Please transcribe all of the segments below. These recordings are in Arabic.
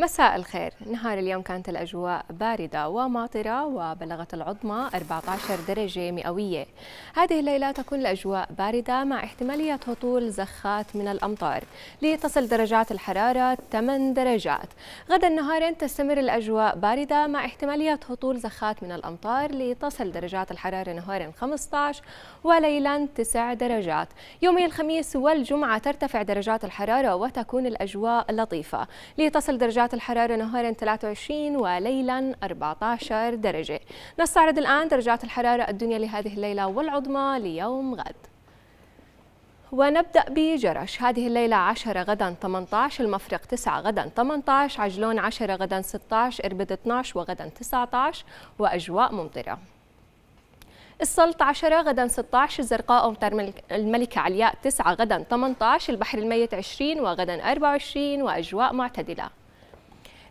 مساء الخير نهار اليوم كانت الأجواء باردة وماطرة وبلغت العظمى 14 درجة مئوية هذه الليلة تكون الأجواء باردة مع احتمالية هطول زخات من الأمطار لتصل درجات الحرارة 8 درجات غدا نهارا تستمر الأجواء باردة مع احتمالية هطول زخات من الأمطار لتصل درجات الحرارة نهارا 15 وليلا 9 درجات يومي الخميس والجمعة ترتفع درجات الحرارة وتكون الأجواء لطيفة لتصل درجات درجات الحرارة نهارا 23 وليلا 14 درجة نستعرض الآن درجات الحرارة الدنيا لهذه الليلة والعظمى ليوم غد ونبدأ بجرش هذه الليلة 10 غدا 18 المفرق 9 غدا 18 عجلون 10 غدا 16 إربد 12 وغدا 19 وأجواء ممطرة السلط 10 غدا 16 الزرقاء أمطار الملكة علياء 9 غدا 18 البحر الميت 20 وغدا 24 وأجواء معتدلة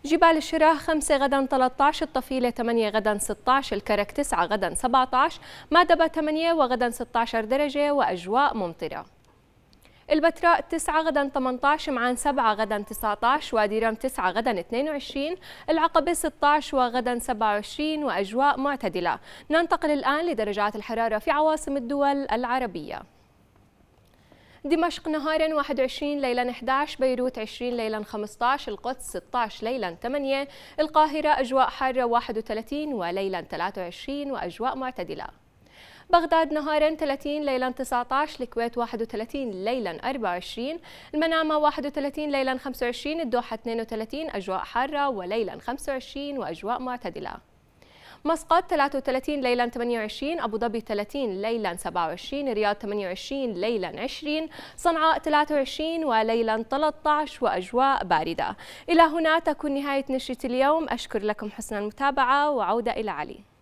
جبال الشراء 5 غدا 13 الطفيلة 8 غدا 16 الكرك 9 غدا 17 مادبة 8 وغدا 16 درجة وأجواء ممطرة البتراء 9 غدا 18 معان 7 غدا 19 وادي رم 9 غدا 22 العقبة 16 وغدا 27 وأجواء معتدلة ننتقل الآن لدرجات الحرارة في عواصم الدول العربية دمشق نهارا 21 ليلا 11 بيروت 20 ليلا 15 القدس 16 ليلا 8 القاهرة أجواء حارة 31 وليلا 23 وأجواء معتدلة بغداد نهارا 30 ليلا 19 الكويت 31 ليلا 24 المنامة 31 ليلا 25 الدوحة 32 أجواء حارة وليلا 25 وأجواء معتدلة مسقط 33 ليلا 28 أبو ظبي 30 ليلا 27 رياض 28 ليلا 20 صنعاء 23 وليلا 13 وأجواء باردة إلى هنا تكون نهاية نشرة اليوم أشكر لكم حسن المتابعة وعودة إلى علي